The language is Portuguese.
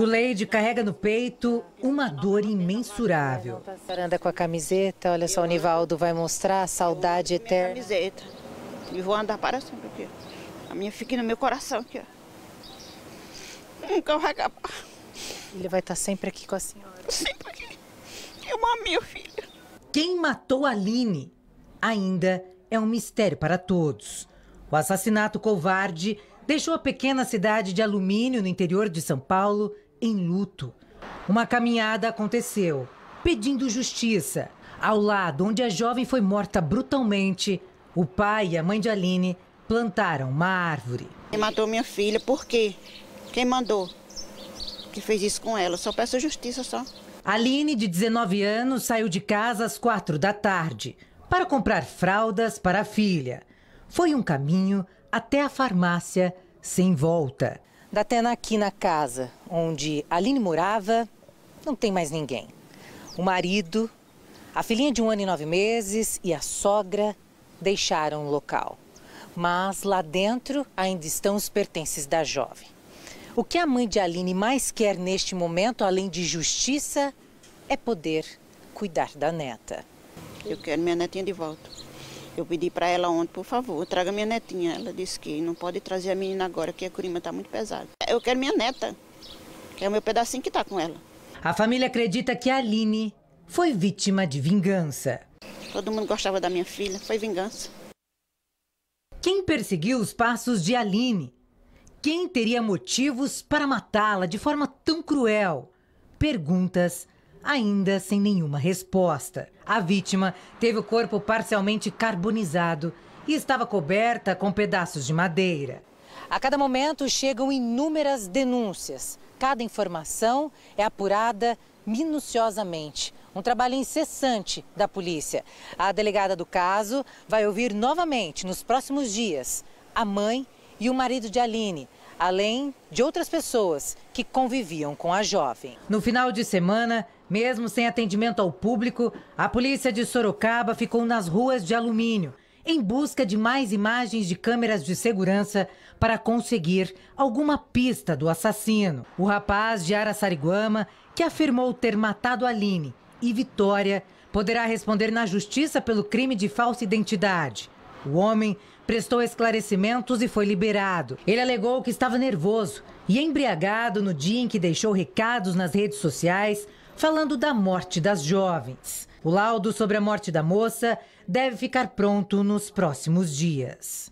Duleide carrega no peito uma dor imensurável. Anda com a camiseta, olha só, o Nivaldo vai mostrar a saudade eterna. camiseta. E vou andar para sempre aqui. A minha fica no meu coração aqui, ó. Nunca vai acabar. Ele vai estar tá sempre aqui com a senhora. Sempre aqui. Eu amo o filho. Quem matou a Aline ainda é um mistério para todos. O assassinato covarde deixou a pequena cidade de Alumínio, no interior de São Paulo, em luto. Uma caminhada aconteceu, pedindo justiça. Ao lado onde a jovem foi morta brutalmente, o pai e a mãe de Aline plantaram uma árvore. Ele matou minha filha, por quê? Quem mandou? Que fez isso com ela? Só peço justiça só. Aline, de 19 anos, saiu de casa às quatro da tarde para comprar fraldas para a filha. Foi um caminho até a farmácia sem volta da aqui na Casa, onde Aline morava, não tem mais ninguém. O marido, a filhinha de um ano e nove meses e a sogra deixaram o local. Mas lá dentro ainda estão os pertences da jovem. O que a mãe de Aline mais quer neste momento, além de justiça, é poder cuidar da neta. Eu quero minha netinha de volta. Eu pedi para ela ontem, por favor, traga minha netinha. Ela disse que não pode trazer a menina agora, que a curima está muito pesada. Eu quero minha neta, que é o meu pedacinho que está com ela. A família acredita que a Aline foi vítima de vingança. Todo mundo gostava da minha filha, foi vingança. Quem perseguiu os passos de Aline? Quem teria motivos para matá-la de forma tão cruel? Perguntas ainda sem nenhuma resposta. A vítima teve o corpo parcialmente carbonizado e estava coberta com pedaços de madeira. A cada momento chegam inúmeras denúncias. Cada informação é apurada minuciosamente. Um trabalho incessante da polícia. A delegada do caso vai ouvir novamente nos próximos dias a mãe e o marido de Aline, além de outras pessoas que conviviam com a jovem. No final de semana, mesmo sem atendimento ao público, a polícia de Sorocaba ficou nas ruas de alumínio em busca de mais imagens de câmeras de segurança para conseguir alguma pista do assassino. O rapaz de Araçariguama, que afirmou ter matado Aline e Vitória, poderá responder na justiça pelo crime de falsa identidade. O homem prestou esclarecimentos e foi liberado. Ele alegou que estava nervoso e embriagado no dia em que deixou recados nas redes sociais falando da morte das jovens. O laudo sobre a morte da moça deve ficar pronto nos próximos dias.